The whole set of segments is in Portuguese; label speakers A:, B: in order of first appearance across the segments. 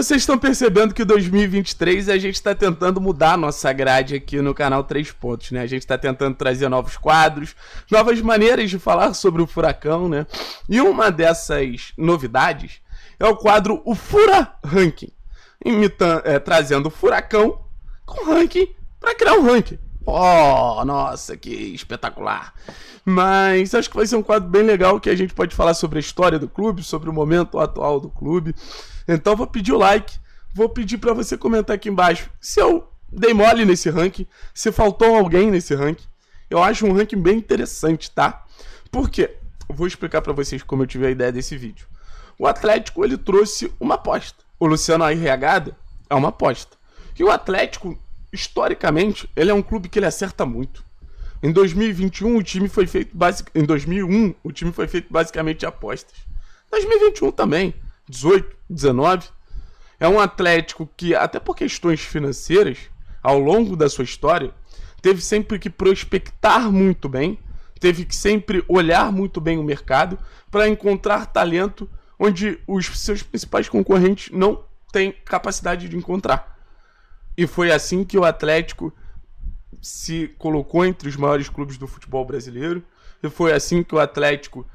A: Vocês estão percebendo que 2023 a gente está tentando mudar a nossa grade aqui no canal Três Pontos, né? A gente está tentando trazer novos quadros, novas maneiras de falar sobre o furacão, né? E uma dessas novidades é o quadro O Fura Ranking, imitando, é, trazendo o furacão com ranking para criar um ranking. Oh, nossa, que espetacular! Mas acho que vai ser um quadro bem legal que a gente pode falar sobre a história do clube, sobre o momento atual do clube. Então vou pedir o like, vou pedir para você comentar aqui embaixo se eu dei mole nesse ranking, se faltou alguém nesse ranking. Eu acho um ranking bem interessante, tá? Por quê? vou explicar para vocês como eu tive a ideia desse vídeo. O Atlético ele trouxe uma aposta. O Luciano Arriagada é uma aposta. E o Atlético historicamente, ele é um clube que ele acerta muito. Em 2021 o time foi feito basic... em 2001 o time foi feito basicamente de apostas. 2021 também, 18, 19. É um Atlético que até por questões financeiras, ao longo da sua história, teve sempre que prospectar muito bem, teve que sempre olhar muito bem o mercado para encontrar talento onde os seus principais concorrentes não têm capacidade de encontrar. E foi assim que o Atlético se colocou entre os maiores clubes do futebol brasileiro. E foi assim que o Atlético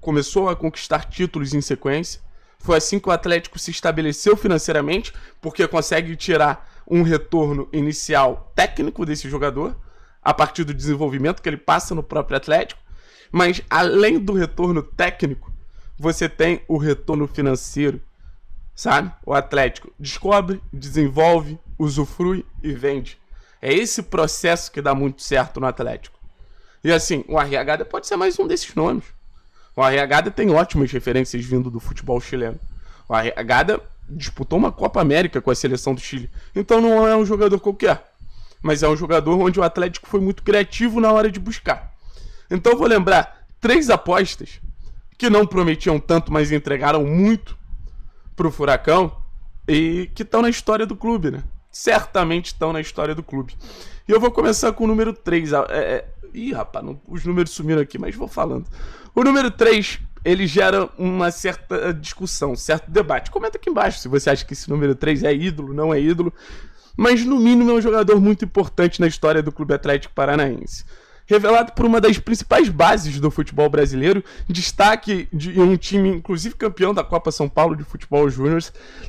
A: começou a conquistar títulos em sequência. Foi assim que o Atlético se estabeleceu financeiramente, porque consegue tirar um retorno inicial técnico desse jogador, a partir do desenvolvimento que ele passa no próprio Atlético. Mas além do retorno técnico, você tem o retorno financeiro, sabe? O Atlético descobre, desenvolve, usufrui e vende. É esse processo que dá muito certo no Atlético. E assim, o RH pode ser mais um desses nomes. O RH tem ótimas referências vindo do futebol chileno. O RH disputou uma Copa América com a seleção do Chile. Então não é um jogador qualquer. Mas é um jogador onde o Atlético foi muito criativo na hora de buscar. Então vou lembrar três apostas que não prometiam tanto, mas entregaram muito pro Furacão e que estão na história do clube, né? certamente estão na história do clube. E eu vou começar com o número 3. Ah, é, é... Ih, rapaz, não... os números sumiram aqui, mas vou falando. O número 3, ele gera uma certa discussão, certo debate. Comenta aqui embaixo se você acha que esse número 3 é ídolo, não é ídolo. Mas, no mínimo, é um jogador muito importante na história do Clube Atlético Paranaense revelado por uma das principais bases do futebol brasileiro, destaque de um time, inclusive campeão da Copa São Paulo de Futebol Júnior,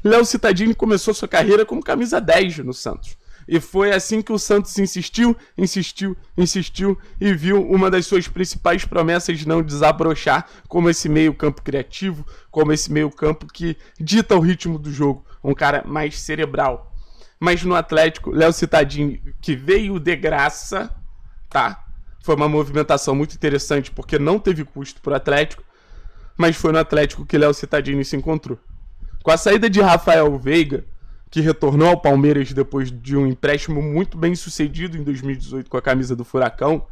A: Léo Cittadini começou sua carreira como camisa 10 no Santos. E foi assim que o Santos insistiu, insistiu, insistiu e viu uma das suas principais promessas não desabrochar como esse meio-campo criativo, como esse meio-campo que dita o ritmo do jogo, um cara mais cerebral. Mas no Atlético, Léo Cittadini, que veio de graça, tá? Foi uma movimentação muito interessante porque não teve custo para o Atlético, mas foi no Atlético que Léo Cittadini se encontrou. Com a saída de Rafael Veiga, que retornou ao Palmeiras depois de um empréstimo muito bem sucedido em 2018 com a camisa do Furacão,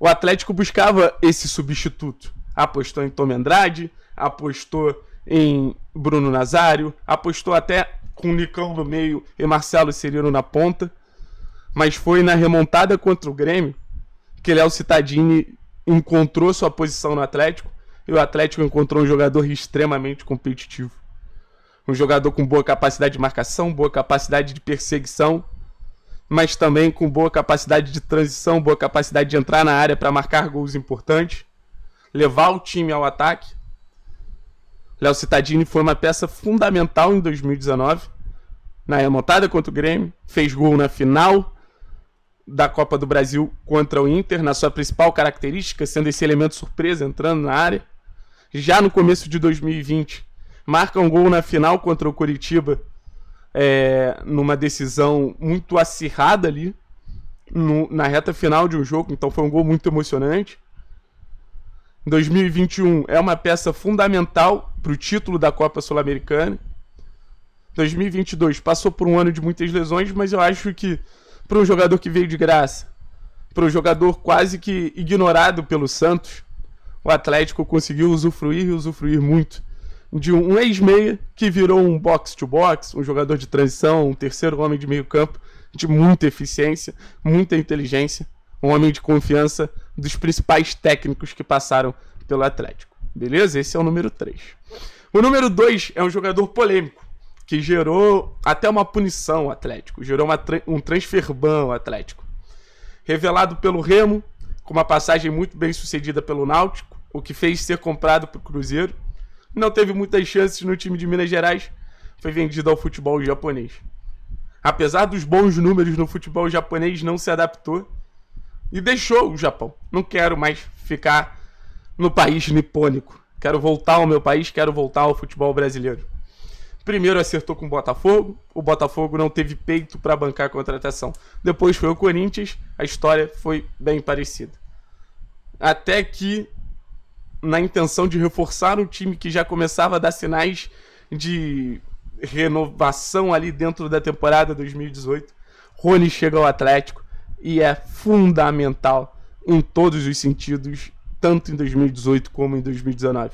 A: o Atlético buscava esse substituto. Apostou em Tome Andrade, apostou em Bruno Nazário, apostou até com Nicão no meio e Marcelo Cirino na ponta. Mas foi na remontada contra o Grêmio que Léo Cittadini encontrou sua posição no Atlético e o Atlético encontrou um jogador extremamente competitivo. Um jogador com boa capacidade de marcação, boa capacidade de perseguição, mas também com boa capacidade de transição, boa capacidade de entrar na área para marcar gols importantes, levar o time ao ataque. Léo Cittadini foi uma peça fundamental em 2019, na remontada contra o Grêmio, fez gol na final da Copa do Brasil contra o Inter, na sua principal característica, sendo esse elemento surpresa entrando na área. Já no começo de 2020, marca um gol na final contra o Curitiba, é, numa decisão muito acirrada ali, no, na reta final de um jogo, então foi um gol muito emocionante. 2021 é uma peça fundamental para o título da Copa Sul-Americana. 2022 passou por um ano de muitas lesões, mas eu acho que para um jogador que veio de graça, para um jogador quase que ignorado pelo Santos, o Atlético conseguiu usufruir e usufruir muito de um ex-meia que virou um box-to-box, um jogador de transição, um terceiro homem de meio campo, de muita eficiência, muita inteligência, um homem de confiança dos principais técnicos que passaram pelo Atlético. Beleza? Esse é o número 3. O número 2 é um jogador polêmico que gerou até uma punição ao Atlético, gerou uma, um transfer ban ao Atlético. Revelado pelo Remo, com uma passagem muito bem sucedida pelo Náutico, o que fez ser comprado para o Cruzeiro. Não teve muitas chances no time de Minas Gerais, foi vendido ao futebol japonês. Apesar dos bons números no futebol japonês, não se adaptou e deixou o Japão. Não quero mais ficar no país nipônico. Quero voltar ao meu país, quero voltar ao futebol brasileiro. Primeiro acertou com o Botafogo, o Botafogo não teve peito para bancar a contratação. Depois foi o Corinthians, a história foi bem parecida. Até que, na intenção de reforçar o time que já começava a dar sinais de renovação ali dentro da temporada 2018, Rony chega ao Atlético e é fundamental em todos os sentidos, tanto em 2018 como em 2019.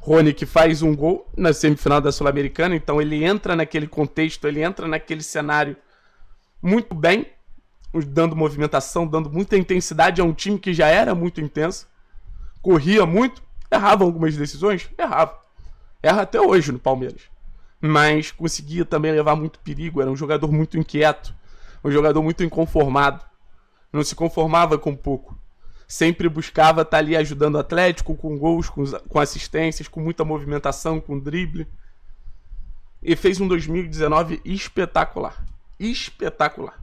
A: Rony que faz um gol na semifinal da Sul-Americana, então ele entra naquele contexto, ele entra naquele cenário muito bem, dando movimentação, dando muita intensidade a um time que já era muito intenso, corria muito, errava algumas decisões, errava. Erra até hoje no Palmeiras. Mas conseguia também levar muito perigo, era um jogador muito inquieto, um jogador muito inconformado. Não se conformava com pouco sempre buscava estar tá ali ajudando o Atlético com gols, com, com assistências, com muita movimentação, com drible. E fez um 2019 espetacular. Espetacular.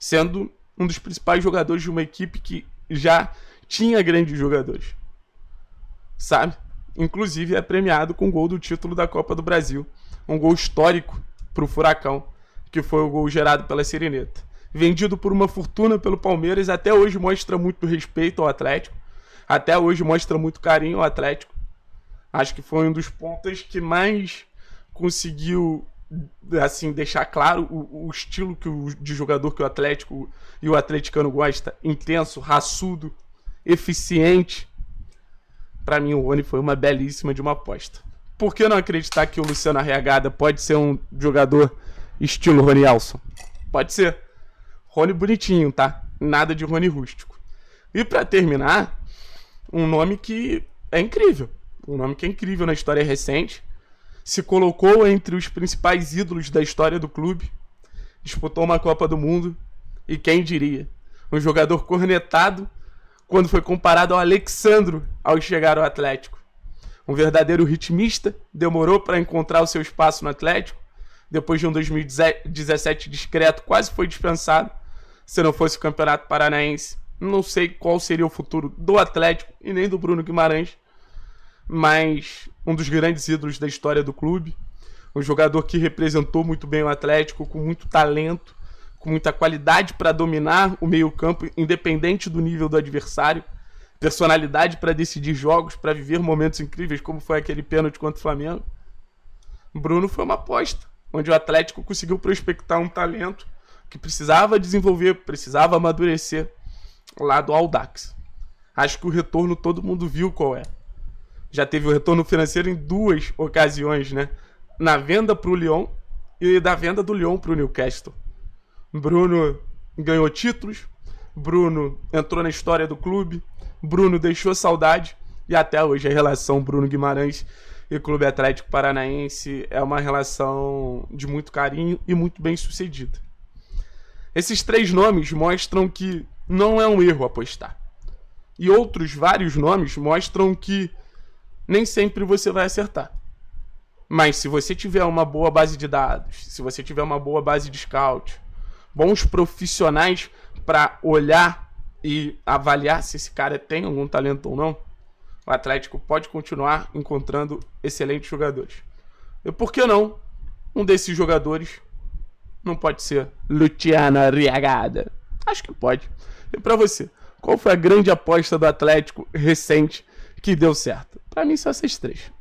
A: Sendo um dos principais jogadores de uma equipe que já tinha grandes jogadores. Sabe? Inclusive é premiado com o gol do título da Copa do Brasil. Um gol histórico para o Furacão, que foi o gol gerado pela Sireneta vendido por uma fortuna pelo Palmeiras, até hoje mostra muito respeito ao Atlético. Até hoje mostra muito carinho ao Atlético. Acho que foi um dos pontos que mais conseguiu assim deixar claro o, o estilo que o, de jogador que o Atlético e o atleticano gosta, intenso, raçudo, eficiente. Para mim o Rony foi uma belíssima de uma aposta. Por que não acreditar que o Luciano Arreagada pode ser um jogador estilo Rony Elson? Pode ser. Rony bonitinho, tá? Nada de Rony rústico. E para terminar, um nome que é incrível. Um nome que é incrível na história recente. Se colocou entre os principais ídolos da história do clube. Disputou uma Copa do Mundo. E quem diria? Um jogador cornetado quando foi comparado ao Alexandro ao chegar ao Atlético. Um verdadeiro ritmista, demorou para encontrar o seu espaço no Atlético. Depois de um 2017 discreto, quase foi dispensado. Se não fosse o Campeonato Paranaense, não sei qual seria o futuro do Atlético e nem do Bruno Guimarães, mas um dos grandes ídolos da história do clube, um jogador que representou muito bem o Atlético, com muito talento, com muita qualidade para dominar o meio-campo, independente do nível do adversário, personalidade para decidir jogos, para viver momentos incríveis, como foi aquele pênalti contra o Flamengo. Bruno foi uma aposta, onde o Atlético conseguiu prospectar um talento que precisava desenvolver, precisava amadurecer lá do Audax. Acho que o retorno todo mundo viu qual é. Já teve o retorno financeiro em duas ocasiões, né? Na venda para o Lyon e da venda do Lyon para o Newcastle. Bruno ganhou títulos, Bruno entrou na história do clube, Bruno deixou saudade e até hoje a relação Bruno Guimarães e Clube Atlético Paranaense é uma relação de muito carinho e muito bem sucedida. Esses três nomes mostram que não é um erro apostar. E outros vários nomes mostram que nem sempre você vai acertar. Mas se você tiver uma boa base de dados, se você tiver uma boa base de scout, bons profissionais para olhar e avaliar se esse cara tem algum talento ou não, o Atlético pode continuar encontrando excelentes jogadores. E por que não um desses jogadores não pode ser Luciano Arriagada. Acho que pode. E para você, qual foi a grande aposta do Atlético recente que deu certo? Para mim são essas três.